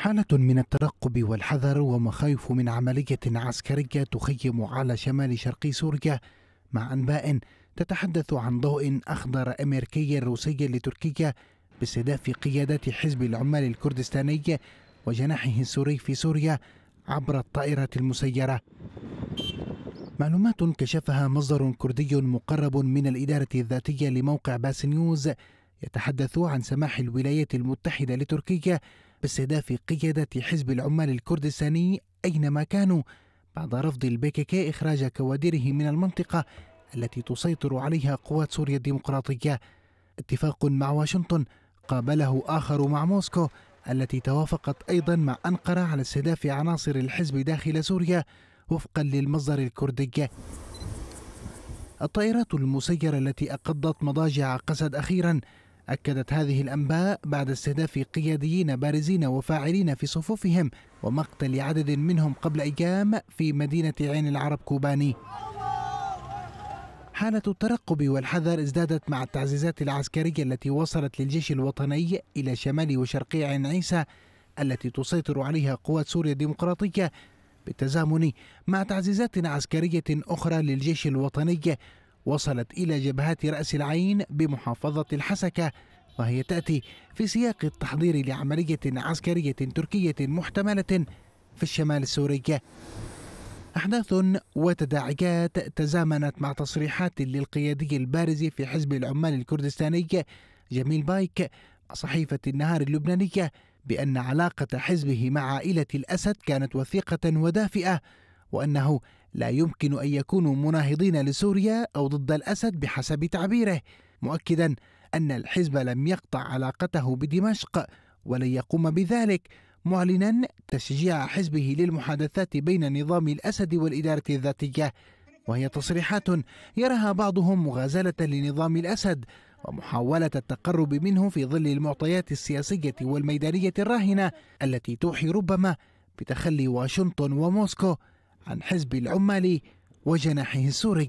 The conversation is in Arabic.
حالة من الترقب والحذر ومخاوف من عملية عسكرية تخيم على شمال شرق سوريا مع أنباء تتحدث عن ضوء أخضر أمريكي روسي لتركيا باستهداف قيادات حزب العمال الكردستاني وجناحه السوري في سوريا عبر الطائرة المسيرة معلومات كشفها مصدر كردي مقرب من الإدارة الذاتية لموقع باس نيوز يتحدث عن سماح الولايات المتحدة لتركيا باستهداف قيادة حزب العمال الكردستاني أينما كانوا بعد رفض البيكيكا إخراج كوادره من المنطقة التي تسيطر عليها قوات سوريا الديمقراطية اتفاق مع واشنطن قابله آخر مع موسكو التي توافقت أيضا مع أنقرة على استهداف عناصر الحزب داخل سوريا وفقا للمصدر الكردي الطائرات المسيرة التي أقضت مضاجع قسد أخيرا أكدت هذه الأنباء بعد استهداف قياديين بارزين وفاعلين في صفوفهم ومقتل عدد منهم قبل أيام في مدينة عين العرب كوباني حالة الترقب والحذر ازدادت مع التعزيزات العسكرية التي وصلت للجيش الوطني إلى شمال وشرق عين عيسى التي تسيطر عليها قوات سوريا الديمقراطية بالتزامن مع تعزيزات عسكرية أخرى للجيش الوطني وصلت إلى جبهات رأس العين بمحافظة الحسكة وهي تأتي في سياق التحضير لعملية عسكرية تركية محتملة في الشمال السوري أحداث وتداعيات تزامنت مع تصريحات للقيادي البارز في حزب العمال الكردستاني جميل بايك صحيفة النهار اللبنانية بأن علاقة حزبه مع عائلة الأسد كانت وثيقة ودافئة وأنه لا يمكن أن يكونوا مناهضين لسوريا أو ضد الأسد بحسب تعبيره مؤكدا أن الحزب لم يقطع علاقته بدمشق ولن يقوم بذلك معلنا تشجيع حزبه للمحادثات بين نظام الأسد والإدارة الذاتية وهي تصريحات يراها بعضهم مغازلة لنظام الأسد ومحاولة التقرب منه في ظل المعطيات السياسية والميدانية الراهنة التي توحي ربما بتخلي واشنطن وموسكو عن حزب العمال وجناحه السوري